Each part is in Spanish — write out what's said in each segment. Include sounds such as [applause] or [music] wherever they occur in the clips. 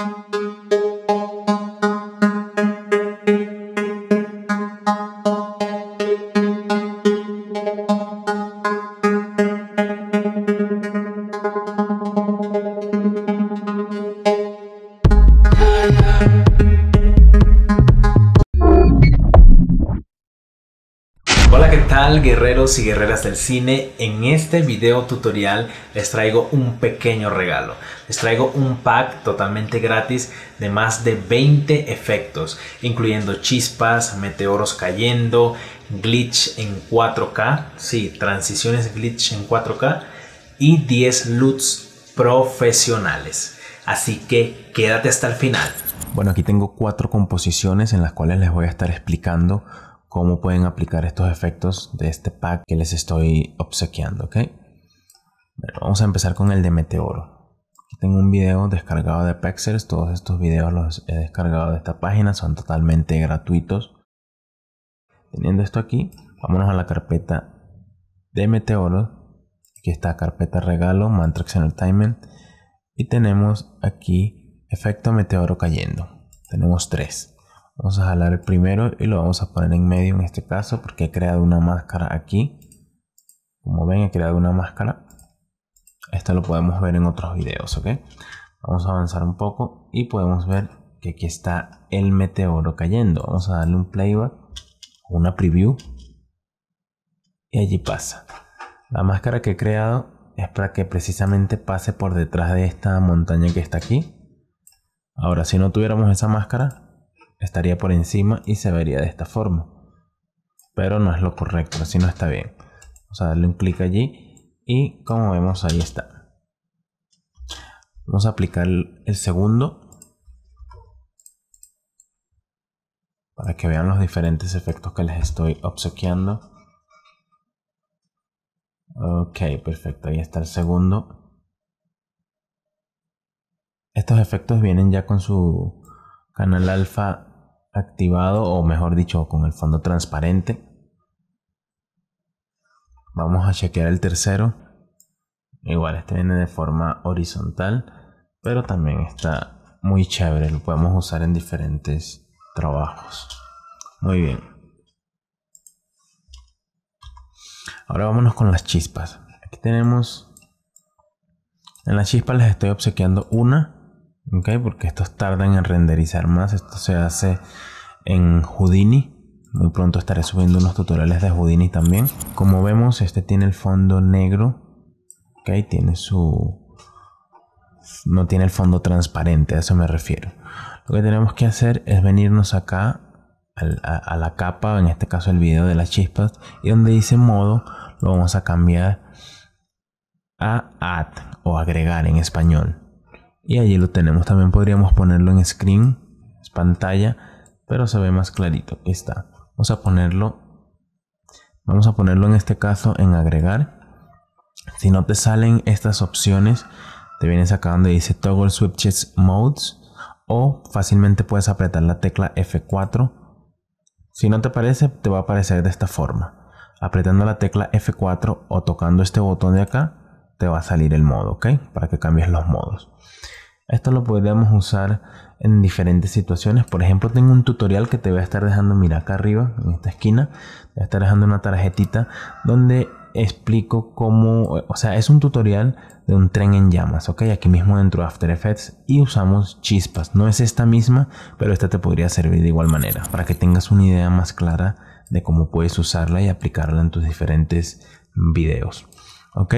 Música y guerreras del cine, en este video tutorial les traigo un pequeño regalo. Les traigo un pack totalmente gratis de más de 20 efectos, incluyendo chispas, meteoros cayendo, glitch en 4K, sí, transiciones glitch en 4K y 10 LUTs profesionales. Así que quédate hasta el final. Bueno, aquí tengo cuatro composiciones en las cuales les voy a estar explicando cómo pueden aplicar estos efectos de este pack que les estoy obsequiando, vamos a empezar con el de meteoro. tengo un video descargado de Pexels, todos estos videos los he descargado de esta página, son totalmente gratuitos. Teniendo esto aquí, vámonos a la carpeta de meteoro. Aquí está carpeta regalo, Mantrax Entertainment. Y tenemos aquí efecto meteoro cayendo. Tenemos tres. Vamos a jalar el primero y lo vamos a poner en medio en este caso porque he creado una máscara aquí. Como ven, he creado una máscara. Esto lo podemos ver en otros videos, ¿ok? Vamos a avanzar un poco y podemos ver que aquí está el meteoro cayendo. Vamos a darle un playback, una preview. Y allí pasa. La máscara que he creado es para que precisamente pase por detrás de esta montaña que está aquí. Ahora, si no tuviéramos esa máscara, estaría por encima y se vería de esta forma. Pero no es lo correcto, así no está bien. Vamos a darle un clic allí y como vemos ahí está. Vamos a aplicar el segundo para que vean los diferentes efectos que les estoy obsequiando. Ok, perfecto, ahí está el segundo. Estos efectos vienen ya con su canal alfa activado o mejor dicho con el fondo transparente. Vamos a chequear el tercero. Igual este viene de forma horizontal, pero también está muy chévere. Lo podemos usar en diferentes trabajos. Muy bien. Ahora vámonos con las chispas. Aquí tenemos... En las chispas les estoy obsequiando una ¿ok? Porque estos tardan en renderizar más. Esto se hace en Houdini. Muy pronto estaré subiendo unos tutoriales de Houdini también. Como vemos, este tiene el fondo negro, Okay, Tiene su... No tiene el fondo transparente, a eso me refiero. Lo que tenemos que hacer es venirnos acá a, a la capa, en este caso el video de las chispas, y donde dice modo, lo vamos a cambiar a add o agregar en español. Y allí lo tenemos. También podríamos ponerlo en screen, es pantalla, pero se ve más clarito. Aquí está. Vamos a ponerlo. Vamos a ponerlo en este caso en agregar. Si no te salen estas opciones, te vienes acá donde dice Toggle Switches Modes o fácilmente puedes apretar la tecla F4. Si no te parece, te va a aparecer de esta forma. Apretando la tecla F4 o tocando este botón de acá, te va a salir el modo, ¿ok? Para que cambies los modos. Esto lo podríamos usar en diferentes situaciones. Por ejemplo, tengo un tutorial que te voy a estar dejando, mira acá arriba, en esta esquina, te voy a estar dejando una tarjetita donde explico cómo, o sea, es un tutorial de un tren en llamas, ok, aquí mismo dentro de After Effects y usamos chispas. No es esta misma, pero esta te podría servir de igual manera para que tengas una idea más clara de cómo puedes usarla y aplicarla en tus diferentes videos, ok.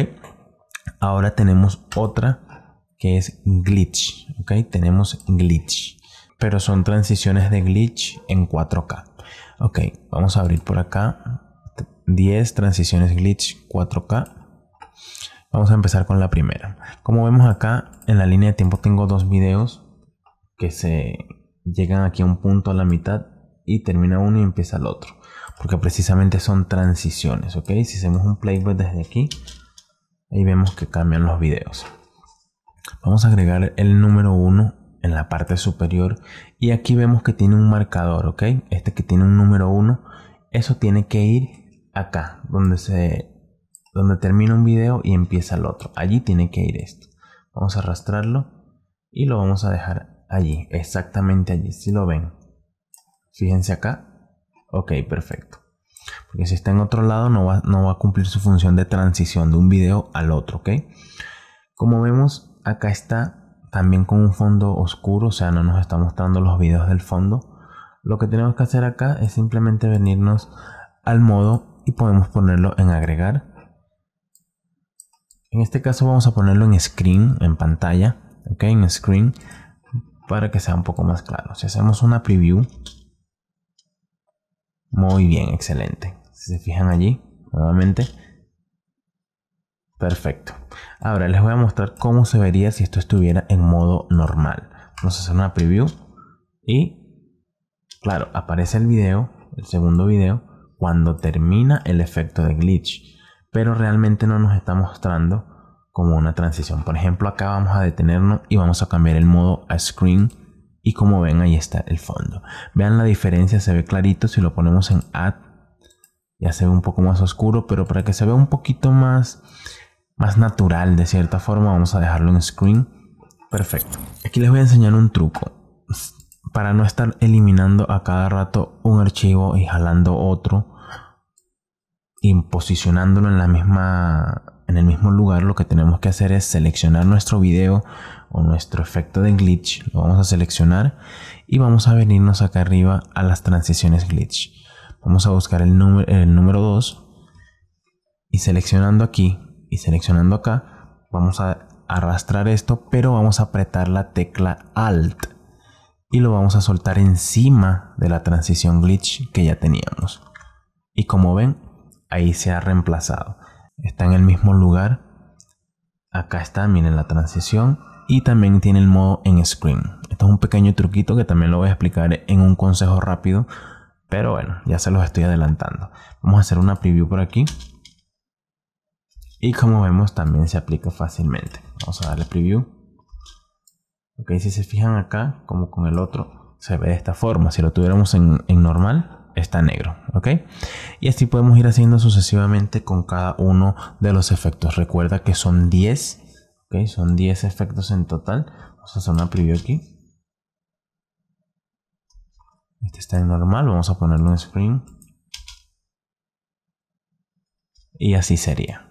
Ahora tenemos otra que es glitch, ¿ok? Tenemos glitch, pero son transiciones de glitch en 4K. Ok, vamos a abrir por acá 10 transiciones glitch 4K. Vamos a empezar con la primera. Como vemos acá, en la línea de tiempo tengo dos videos que se llegan aquí a un punto a la mitad y termina uno y empieza el otro. Porque precisamente son transiciones, ¿ok? Si hacemos un playback desde aquí, Ahí vemos que cambian los videos. Vamos a agregar el número 1 en la parte superior y aquí vemos que tiene un marcador, ¿ok? Este que tiene un número 1, eso tiene que ir acá, donde se donde termina un video y empieza el otro. Allí tiene que ir esto. Vamos a arrastrarlo y lo vamos a dejar allí, exactamente allí, si lo ven. Fíjense acá. Ok, perfecto. Porque si está en otro lado no va, no a cumplir su función de transición de un video al otro, ¿ok? Como vemos, acá está también con un fondo oscuro, o sea, no nos está mostrando los videos del fondo. Lo que tenemos que hacer acá es simplemente venirnos al modo y podemos ponerlo en agregar. En este caso vamos a ponerlo en screen, en pantalla, ok, en screen, para que sea un poco más claro. Si hacemos una preview, muy bien, excelente. Si se fijan allí, nuevamente. Perfecto. Ahora les voy a mostrar cómo se vería si esto estuviera en modo normal. Vamos a hacer una preview. Y, claro, aparece el video, el segundo video, cuando termina el efecto de glitch. Pero realmente no nos está mostrando como una transición. Por ejemplo, acá vamos a detenernos y vamos a cambiar el modo a screen y como ven, ahí está el fondo. Vean la diferencia, se ve clarito. Si lo ponemos en Add, ya se ve un poco más oscuro. Pero para que se vea un poquito más, más natural de cierta forma, vamos a dejarlo en Screen. Perfecto. Aquí les voy a enseñar un truco. Para no estar eliminando a cada rato un archivo y jalando otro. Y posicionándolo en la misma en el mismo lugar lo que tenemos que hacer es seleccionar nuestro video, o nuestro efecto de glitch, lo vamos a seleccionar y vamos a venirnos acá arriba a las transiciones glitch. Vamos a buscar el, el número 2 y seleccionando aquí y seleccionando acá, vamos a arrastrar esto, pero vamos a apretar la tecla Alt y lo vamos a soltar encima de la transición glitch que ya teníamos. Y como ven, ahí se ha reemplazado. Está en el mismo lugar. Acá está, miren la transición y también tiene el modo en screen. Esto es un pequeño truquito que también lo voy a explicar en un consejo rápido, pero bueno, ya se los estoy adelantando. Vamos a hacer una preview por aquí. Y como vemos también se aplica fácilmente. Vamos a darle preview. Ok, si se fijan acá, como con el otro, se ve de esta forma. Si lo tuviéramos en, en normal, está negro, ¿ok? Y así podemos ir haciendo sucesivamente con cada uno de los efectos. Recuerda que son 10 son 10 efectos en total. Vamos a hacer una preview aquí. Este está en normal, vamos a ponerle un screen. Y así sería.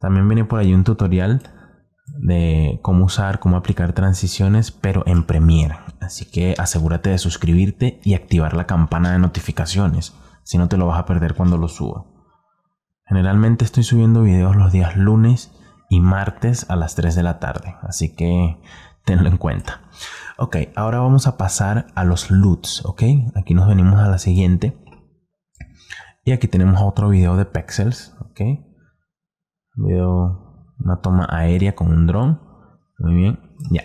También viene por ahí un tutorial de cómo usar, cómo aplicar transiciones, pero en Premiere. Así que asegúrate de suscribirte y activar la campana de notificaciones, si no te lo vas a perder cuando lo suba. Generalmente estoy subiendo videos los días lunes y martes a las 3 de la tarde. Así que tenlo en cuenta. Ok, ahora vamos a pasar a los LUTs, ¿ok? Aquí nos venimos a la siguiente. Y aquí tenemos otro video de pexels, ¿ok? video, una toma aérea con un dron. Muy bien, ya.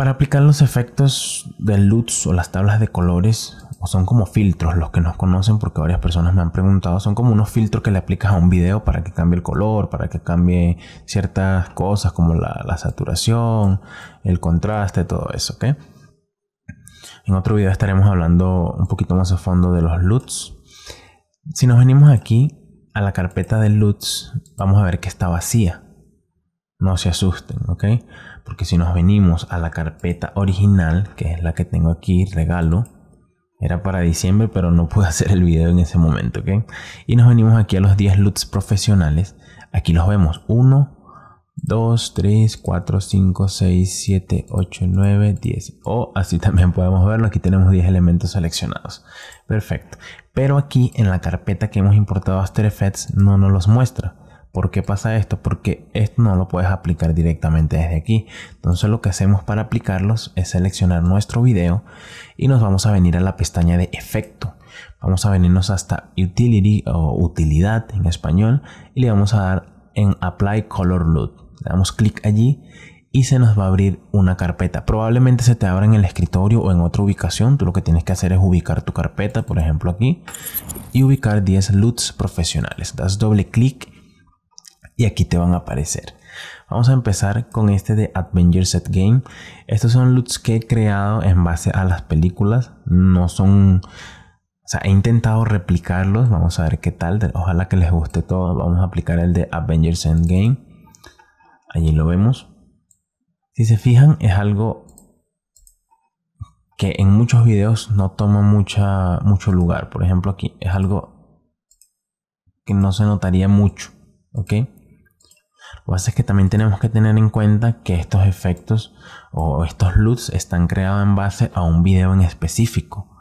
Para aplicar los efectos del LUTs o las tablas de colores, o son como filtros, los que nos conocen, porque varias personas me han preguntado, son como unos filtros que le aplicas a un video para que cambie el color, para que cambie ciertas cosas como la, saturación, el contraste, todo eso, En otro video estaremos hablando un poquito más a fondo de los LUTs. Si nos venimos aquí a la carpeta de LUTs, vamos a ver que está vacía. No se asusten, ¿ok? Porque si nos venimos a la carpeta original, que es la que tengo aquí, regalo, era para diciembre, pero no pude [laughs] hacer el video en ese momento, ¿ok? Y nos venimos aquí a los 10 LUTs profesionales. Aquí los vemos. 1, 2, 3, 4, 5, 6, 7, 8, 9, 10. O así también podemos verlo. Aquí tenemos 10 elementos seleccionados. Perfecto. Pero aquí en la carpeta que hemos importado a After Effects no nos los muestra. ¿Por qué pasa esto? Porque esto no lo puedes aplicar directamente desde aquí. Entonces lo que hacemos para aplicarlos es seleccionar nuestro video y nos vamos a venir a la pestaña de efecto. Vamos a venirnos hasta utility o utilidad en español y le vamos a dar en apply color Loot. Le damos clic allí y se nos va a abrir una carpeta. Probablemente se te abra en el escritorio o en otra ubicación. Tú lo que tienes que hacer es ubicar tu carpeta, por ejemplo aquí, y ubicar 10 loots profesionales. Das doble clic y aquí te van a aparecer. Vamos a empezar con este de Avengers Set Game. Estos son loots que he creado en base a las películas. No son... O sea, he intentado replicarlos. Vamos a ver qué tal. Ojalá que les guste todo. Vamos a aplicar el de Avengers Endgame. Allí lo vemos. Si se fijan, es algo que en muchos videos no toma mucha, mucho lugar. Por ejemplo, aquí es algo que no se notaría mucho. ¿Ok? Lo que pasa es que también tenemos que tener en cuenta que estos efectos o estos LUTs están creados en base a un video en específico.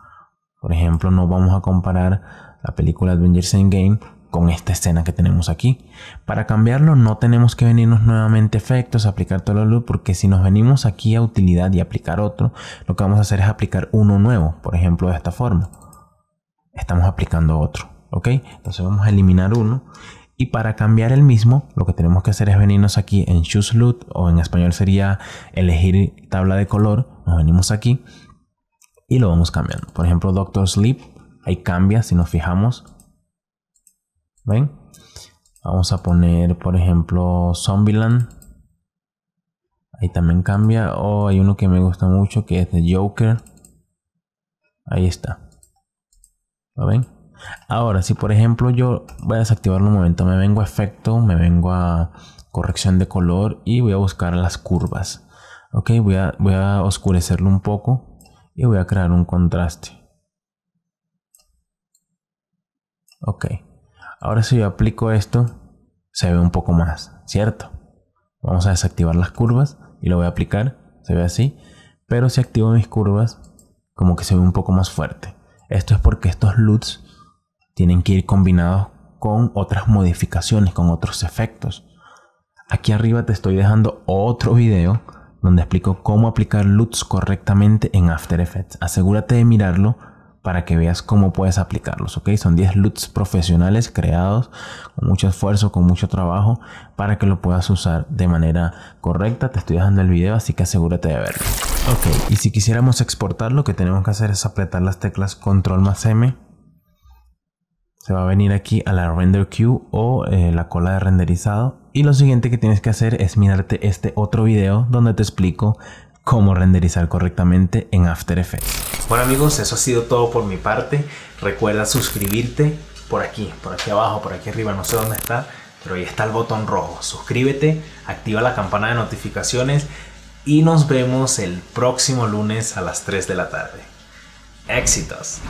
Por ejemplo, no vamos a comparar la película Avengers Endgame con esta escena que tenemos aquí. Para cambiarlo no tenemos que venirnos nuevamente efectos, aplicar todos los loots, porque si nos venimos aquí a utilidad y aplicar otro, lo que vamos a hacer es aplicar uno nuevo, por ejemplo de esta forma. Estamos aplicando otro, ¿ok? Entonces vamos a eliminar uno y para cambiar el mismo, lo que tenemos que hacer es venirnos aquí en Choose Loot o en español sería elegir tabla de color. Nos venimos aquí y lo vamos cambiando. Por ejemplo, Doctor Sleep, ahí cambia si nos fijamos. ¿Ven? Vamos a poner, por ejemplo, Zombieland. Ahí también cambia. O hay uno que me gusta mucho que es de Joker. Ahí está. ¿Lo ven? Ahora, si por ejemplo yo voy a desactivar un momento, me vengo a efecto, me vengo a corrección de color y voy a buscar las curvas. Ok, voy a, voy a oscurecerlo un poco y voy a crear un contraste. Ok, ahora si yo aplico esto, se ve un poco más, ¿cierto? Vamos a desactivar las curvas y lo voy a aplicar, se ve así. Pero si activo mis curvas, como que se ve un poco más fuerte. Esto es porque estos LUTs tienen que ir combinados con otras modificaciones, con otros efectos. Aquí arriba te estoy dejando otro video donde explico cómo aplicar LUTs correctamente en After Effects. Asegúrate de mirarlo para que veas cómo puedes aplicarlos, ¿ok? Son 10 LUTs profesionales creados con mucho esfuerzo, con mucho trabajo, para que lo puedas usar de manera correcta. Te estoy dejando el video, así que asegúrate de verlo. Ok, y si quisiéramos exportar, lo que tenemos que hacer es apretar las teclas Control más M se va a venir aquí a la render queue o eh, la cola de renderizado. Y lo siguiente que tienes que hacer es mirarte este otro video donde te explico cómo renderizar correctamente en After Effects. Bueno amigos, eso ha sido todo por mi parte. Recuerda suscribirte por aquí, por aquí abajo, por aquí arriba, no sé dónde está, pero ahí está el botón rojo. Suscríbete, activa la campana de notificaciones y nos vemos el próximo lunes a las 3 de la tarde. Éxitos.